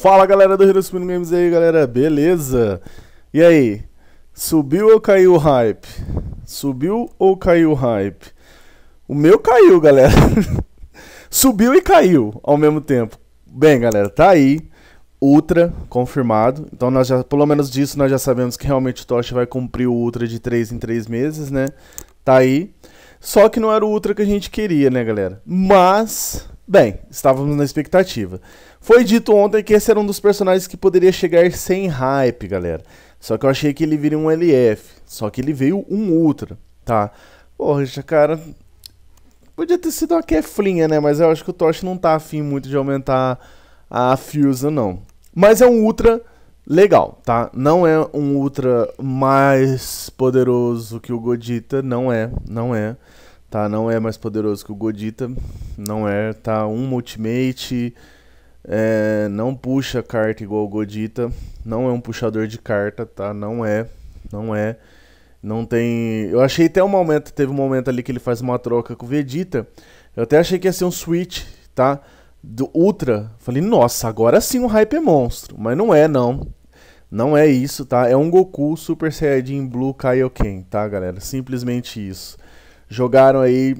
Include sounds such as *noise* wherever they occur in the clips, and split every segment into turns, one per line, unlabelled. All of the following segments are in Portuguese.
Fala galera do Hiroshima Games aí, galera, beleza? E aí, subiu ou caiu o hype? Subiu ou caiu o hype? O meu caiu, galera. *laughs* subiu e caiu ao mesmo tempo. Bem, galera, tá aí. Ultra confirmado. Então nós já, pelo menos disso nós já sabemos que realmente o Tocha vai cumprir o Ultra de 3 em 3 meses, né? Tá aí. Só que não era o Ultra que a gente queria, né, galera? Mas Bem, estávamos na expectativa. Foi dito ontem que esse era um dos personagens que poderia chegar sem hype, galera. Só que eu achei que ele viria um LF. Só que ele veio um Ultra, tá? Poxa, cara. Podia ter sido uma queflinha né? Mas eu acho que o Tosh não tá afim muito de aumentar a Fusa, não. Mas é um Ultra legal, tá? Não é um Ultra mais poderoso que o Godita. Não é, não é tá? Não é mais poderoso que o Godita, não é, tá? Um ultimate, é, não puxa carta igual o Godita, não é um puxador de carta, tá? Não é, não é. Não tem. Eu achei até um momento, teve um momento ali que ele faz uma troca com o Vegeta. Eu até achei que ia ser um switch, tá? Do Ultra. Falei, nossa, agora sim um hype é monstro. Mas não é, não. Não é isso, tá? É um Goku Super Saiyajin Blue Kaioken, tá, galera? Simplesmente isso. Jogaram aí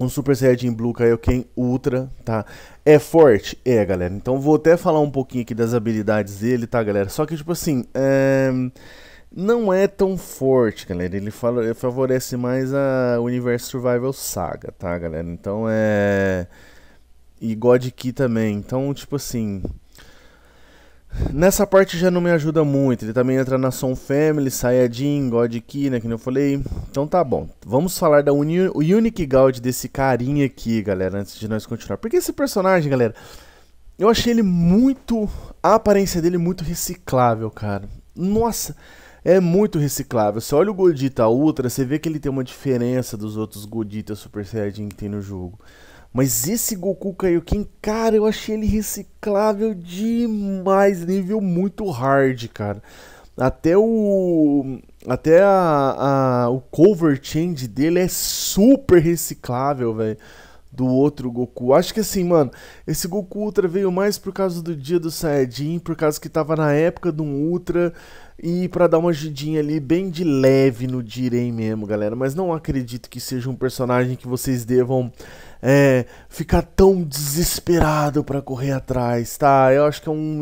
um Super Saiyajin Blue Kaioken Ultra, tá? É forte? É, galera. Então vou até falar um pouquinho aqui das habilidades dele, tá, galera? Só que, tipo assim, é... não é tão forte, galera. Ele, fala... Ele favorece mais a Universo Survival Saga, tá, galera? Então é... E God Key também. Então, tipo assim, Nessa parte já não me ajuda muito. Ele também entra na Son Family, Saiyajin, God Key, né? Que eu falei. Então tá bom. Vamos falar da Uni Unique Gaud desse carinha aqui, galera, antes de nós continuar. Porque esse personagem, galera, eu achei ele muito. A aparência dele muito reciclável, cara. Nossa, é muito reciclável. Você olha o Godita Ultra, você vê que ele tem uma diferença dos outros Godita Super Saiyajin que tem no jogo. Mas esse Goku Kaioken, cara, eu achei ele reciclável demais, nível muito hard, cara. Até o até a, a, o cover change dele é super reciclável, velho. Do outro Goku. Acho que assim, mano. Esse Goku Ultra veio mais por causa do dia do Saiyajin. Por causa que tava na época de um Ultra. E para dar uma ajudinha ali bem de leve no Direi mesmo, galera. Mas não acredito que seja um personagem que vocês devam é, ficar tão desesperado para correr atrás, tá? Eu acho que é um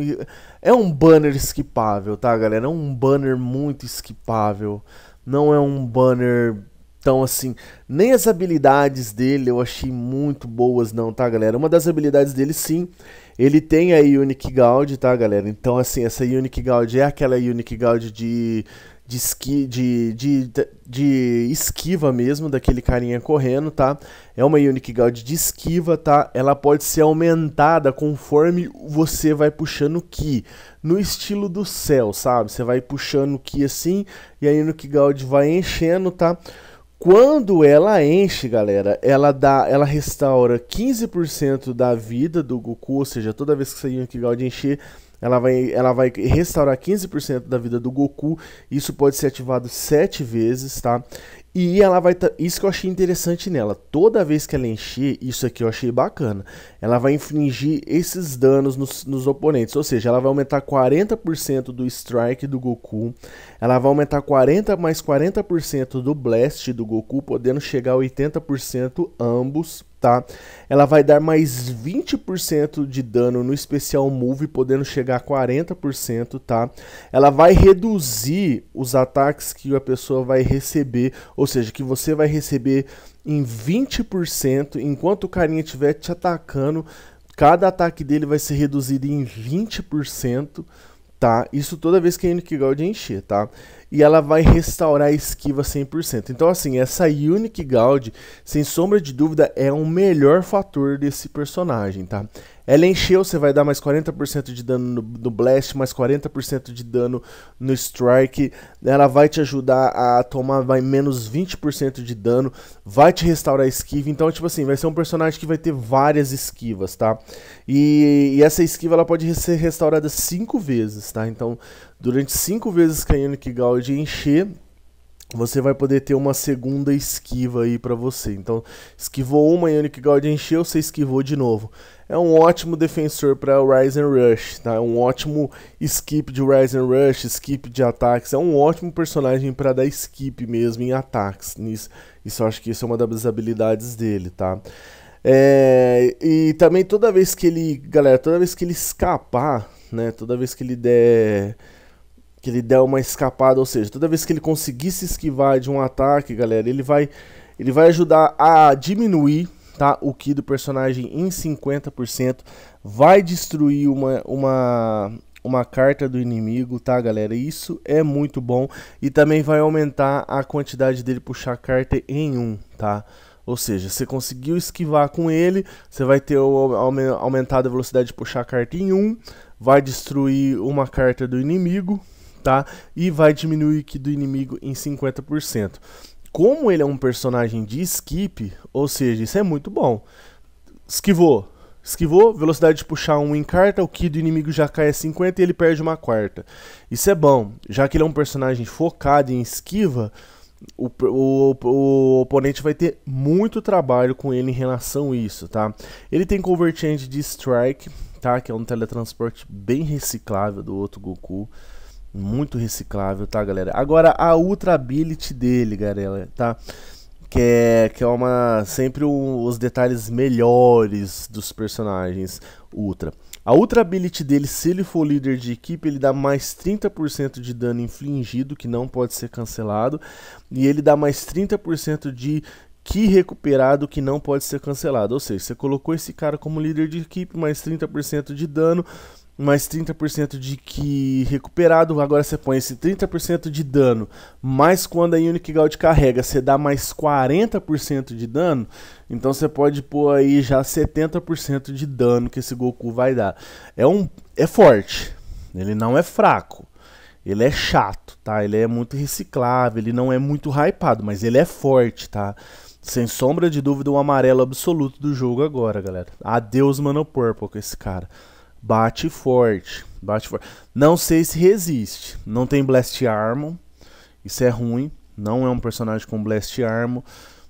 é um banner skipável, tá, galera? É um banner muito skipável. Não é um banner tão assim, nem as habilidades dele eu achei muito boas não, tá, galera? Uma das habilidades dele sim ele tem a Unique Gaud, tá, galera? Então, assim, essa Unique Gaud é aquela Unique Gaud de de, esqui, de, de, de, esquiva mesmo, daquele carinha correndo, tá? É uma Unique Gaud de esquiva, tá? Ela pode ser aumentada conforme você vai puxando o Ki, no estilo do céu, sabe? Você vai puxando o Ki assim e a Unique Gaud vai enchendo, tá? Quando ela enche, galera, ela dá, ela restaura 15% da vida do Goku, ou seja, toda vez que sair um de encher, ela vai, ela vai restaurar 15% da vida do Goku. Isso pode ser ativado 7 vezes, tá? E ela vai. Isso que eu achei interessante nela. Toda vez que ela encher, isso aqui eu achei bacana. Ela vai infligir esses danos nos, nos oponentes. Ou seja, ela vai aumentar 40% do strike do Goku. Ela vai aumentar 40 mais 40% do blast do Goku, podendo chegar a 80% ambos tá? Ela vai dar mais 20% de dano no especial move, podendo chegar a 40%, tá? Ela vai reduzir os ataques que a pessoa vai receber, ou seja, que você vai receber em 20%, enquanto o carinha estiver te atacando, cada ataque dele vai ser reduzido em 20%, tá? Isso toda vez que a Unique Gold encher, tá? e ela vai restaurar a esquiva 100%. Então, assim, essa Unique Gaud, sem sombra de dúvida, é o melhor fator desse personagem, tá? Ela encheu, você vai dar mais 40% de dano no, no, Blast, mais 40% de dano no Strike. Ela vai te ajudar a tomar vai, menos 20% de dano, vai te restaurar a esquiva. Então, tipo assim, vai ser um personagem que vai ter várias esquivas, tá? E, e essa esquiva ela pode ser restaurada 5 vezes, tá? Então, durante 5 vezes que a Yannick Gal pode encher, você vai poder ter uma segunda esquiva aí para você. Então, esquivou uma e Yannick Gaudi encheu, você esquivou de novo. É um ótimo defensor para Rise and Rush, tá? É um ótimo skip de Rise and Rush, skip de ataques. É um ótimo personagem para dar skip mesmo em ataques. Isso, isso acho que isso é uma das habilidades dele, tá? É, e também toda vez que ele, galera, toda vez que ele escapar, né? Toda vez que ele der que ele der uma escapada, ou seja, toda vez que ele conseguir se esquivar de um ataque, galera, ele vai ele vai ajudar a diminuir tá, o Ki do personagem em 50%, vai destruir uma, uma, uma carta do inimigo, tá, galera? Isso é muito bom e também vai aumentar a quantidade dele puxar carta em 1, um, tá? Ou seja, você conseguiu esquivar com ele, você vai ter aumentado a velocidade de puxar a carta em 1, um, vai destruir uma carta do inimigo, tá? E vai diminuir o ki do inimigo em 50%. Como ele é um personagem de skip, ou seja, isso é muito bom. Esquivou, Esquivou, velocidade de puxar 1 um em carta, o Ki do inimigo já cai a 50 e ele perde uma quarta. Isso é bom, já que ele é um personagem focado em esquiva, o, o, o oponente vai ter muito trabalho com ele em relação a isso, tá? Ele tem Convert de Strike, tá? Que é um teletransporte bem reciclável do outro Goku. Muito reciclável, tá, galera? Agora, a Ultra Ability dele, galera, tá? Que é, que é uma sempre um, os detalhes melhores dos personagens Ultra. A Ultra Ability dele, se ele for líder de equipe, ele dá mais 30% de dano infligido, que não pode ser cancelado. E ele dá mais 30% de que recuperado que não pode ser cancelado. Ou seja, você colocou esse cara como líder de equipe, mais 30% de dano mais 30% de que recuperado, agora você põe esse 30% de dano, mais quando a Unique Guard carrega, você dá mais 40% de dano, então você pode pôr aí já 70% de dano que esse Goku vai dar. É um é forte, ele não é fraco. Ele é chato, tá? Ele é muito reciclável, ele não é muito hypado, mas ele é forte, tá? Sem sombra de dúvida, o um amarelo absoluto do jogo agora, galera. Adeus, Mano Purple, com esse cara bate forte, bate forte. Não sei se resiste, não tem Blast Armor, isso é ruim, não é um personagem com Blast Armor,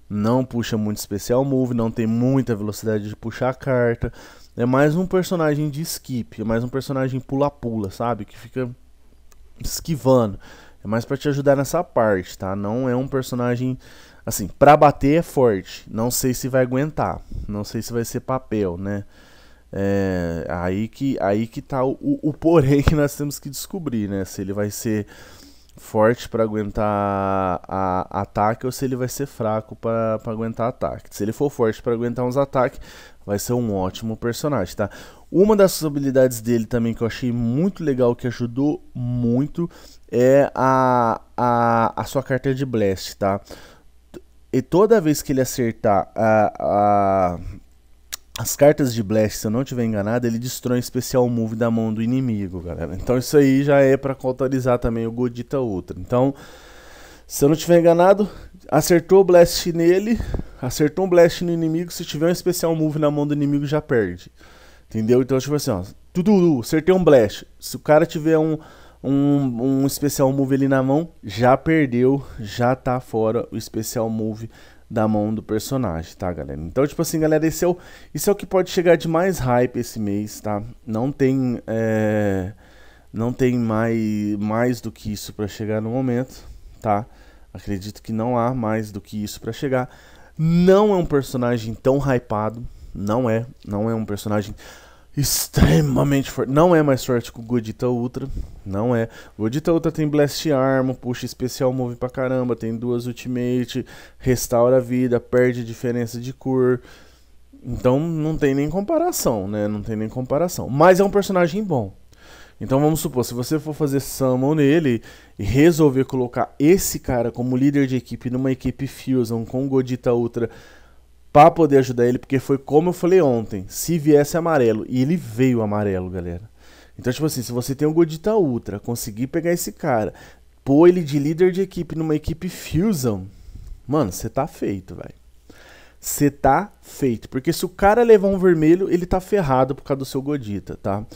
não puxa muito especial move, não tem muita velocidade de puxar a carta. É mais um personagem de skip, é mais um personagem pula-pula, sabe? Que fica esquivando. É mais para te ajudar nessa parte, tá? Não é um personagem assim, para bater é forte. Não sei se vai aguentar, não sei se vai ser papel, né? É, aí que aí que tá o, o porém que nós temos que descobrir, né? Se ele vai ser forte para aguentar a, a, ataque ou se ele vai ser fraco para aguentar ataque. Se ele for forte para aguentar uns ataques, vai ser um ótimo personagem, tá? Uma das habilidades dele também que eu achei muito legal, que ajudou muito, é a, a, a sua carteira de Blast, tá? E toda vez que ele acertar a, a as cartas de Blast, se eu não tiver enganado, ele destrói um especial move da mão do inimigo, galera. Então isso aí já é para counterizar também o Godita Ultra. Então, se eu não tiver enganado, acertou o Blast nele, acertou um Blast no inimigo, se tiver um especial move na mão do inimigo já perde. Entendeu? Então, tipo assim, ó, tudo, acertei um Blast. Se o cara tiver um, um, um especial move ali na mão, já perdeu, já tá fora o especial move da mão do personagem, tá, galera? Então, tipo assim, galera, esse é o, esse é o que pode chegar de mais hype esse mês, tá? Não tem, é, não tem mais, mais do que isso para chegar no momento, tá? Acredito que não há mais do que isso para chegar. Não é um personagem tão hypado, não é, não é um personagem extremamente forte. Não é mais forte que o Godita Ultra. Não é. Godita Ultra tem Blast Armor, puxa especial move pra caramba, tem duas ultimate, restaura a vida, perde diferença de cor. Então não tem nem comparação, né? Não tem nem comparação. Mas é um personagem bom. Então vamos supor, se você for fazer summon nele e resolver colocar esse cara como líder de equipe numa equipe Fusion com Godita Ultra para poder ajudar ele, porque foi como eu falei ontem, se viesse amarelo, e ele veio amarelo, galera. Então, tipo assim, se você tem um Godita Ultra, conseguir pegar esse cara, pôr ele de líder de equipe numa equipe Fusion, mano, você tá feito, velho. Você tá feito. Porque se o cara levar um vermelho, ele tá ferrado por causa do seu Godita, tá?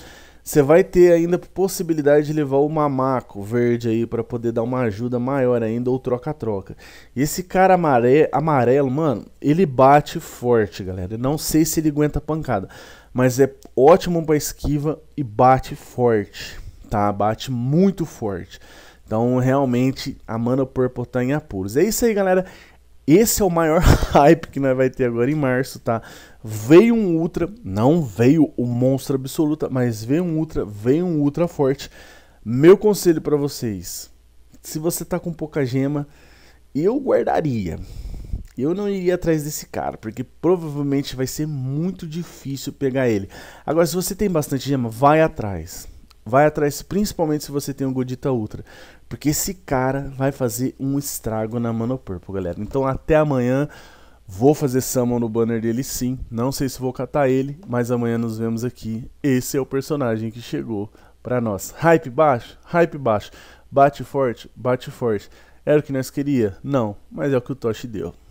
Você vai ter ainda possibilidade de levar o mamaco verde aí para poder dar uma ajuda maior ainda ou troca-troca. Esse cara amarelo, amarelo, mano, ele bate forte, galera. não sei se ele aguenta pancada, mas é ótimo para esquiva e bate forte, tá? Bate muito forte. Então, realmente, a Mana Purple tá em apuros. É isso aí, galera. Esse é o maior *laughs* hype que nós vai ter agora em março, tá? Veio um Ultra, não veio o monstro absoluta, mas veio um Ultra, veio um Ultra forte. Meu conselho para vocês, se você tá com pouca gema, eu guardaria. Eu não iria atrás desse cara, porque provavelmente vai ser muito difícil pegar ele. Agora, se você tem bastante gema, vai atrás. Vai atrás, principalmente se você tem um Godita Ultra. Porque esse cara vai fazer um estrago na Mano Purple, galera. Então até amanhã. Vou fazer summon no banner dele sim. Não sei se vou catar ele, mas amanhã nos vemos aqui. Esse é o personagem que chegou para nós. Hype baixo, hype baixo. Bate forte, bate forte. Era o que nós queria? Não, mas é o que o Toshi deu.